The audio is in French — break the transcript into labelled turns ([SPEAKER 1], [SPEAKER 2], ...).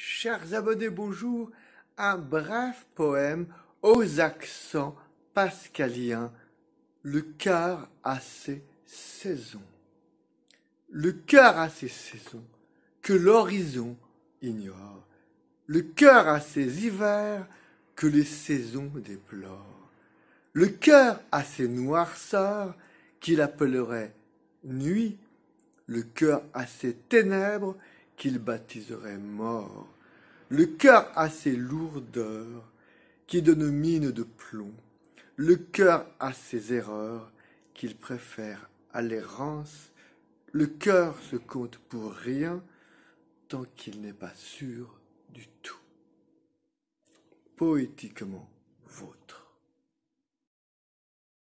[SPEAKER 1] Chers abonnés, bonjour. Un bref poème aux accents pascaliens, le cœur à ses saisons. Le cœur à ses saisons que l'horizon ignore. Le cœur à ses hivers que les saisons déplorent. Le cœur à ses noirceurs qu'il appellerait nuit. Le cœur à ses ténèbres qu'il baptiserait mort, le cœur à ses lourdeurs, qui donne mine de plomb, le cœur à ses erreurs, qu'il préfère à l'errance, le cœur se compte pour rien tant qu'il n'est pas sûr du tout. Poétiquement,